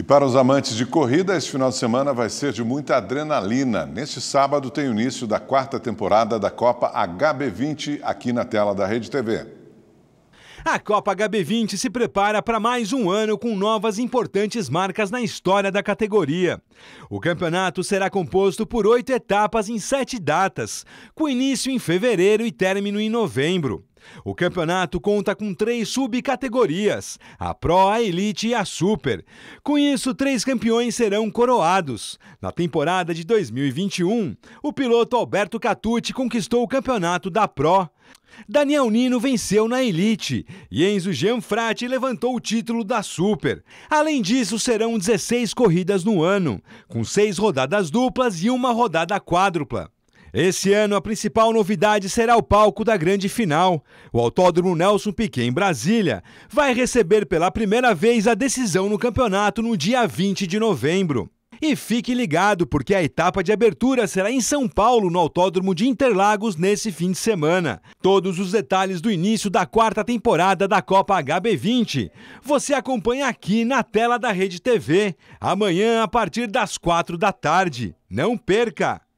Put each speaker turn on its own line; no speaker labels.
E para os amantes de corrida, esse final de semana vai ser de muita adrenalina. Neste sábado tem o início da quarta temporada da Copa HB20 aqui na tela da Rede TV.
A Copa HB20 se prepara para mais um ano com novas importantes marcas na história da categoria. O campeonato será composto por oito etapas em sete datas, com início em fevereiro e término em novembro. O campeonato conta com três subcategorias: a Pro, a Elite e a Super. Com isso, três campeões serão coroados. Na temporada de 2021, o piloto Alberto Catucci conquistou o campeonato da Pro. Daniel Nino venceu na Elite e Enzo Gianfratti levantou o título da Super. Além disso, serão 16 corridas no ano, com seis rodadas duplas e uma rodada quádrupla. Esse ano, a principal novidade será o palco da grande final. O Autódromo Nelson Piquet, em Brasília, vai receber pela primeira vez a decisão no campeonato no dia 20 de novembro. E fique ligado, porque a etapa de abertura será em São Paulo, no Autódromo de Interlagos, nesse fim de semana. Todos os detalhes do início da quarta temporada da Copa HB20 você acompanha aqui na tela da Rede TV, amanhã a partir das quatro da tarde. Não perca!